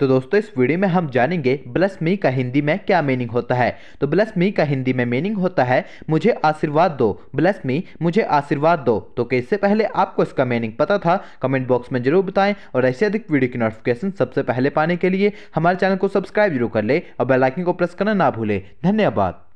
तो दोस्तों इस वीडियो में हम जानेंगे ब्लस मी का हिंदी में क्या मीनिंग होता है तो ब्लस मी का हिंदी में मीनिंग होता है मुझे आशीर्वाद दो ब्लस मी मुझे आशीर्वाद दो तो इससे पहले आपको इसका मीनिंग पता था कमेंट बॉक्स में जरूर बताएं और ऐसे अधिक वीडियो की नोटिफिकेशन सबसे पहले पाने के लिए हमारे चैनल को सब्सक्राइब जरूर कर ले और बेलाइकिन को प्रेस करना ना भूलें धन्यवाद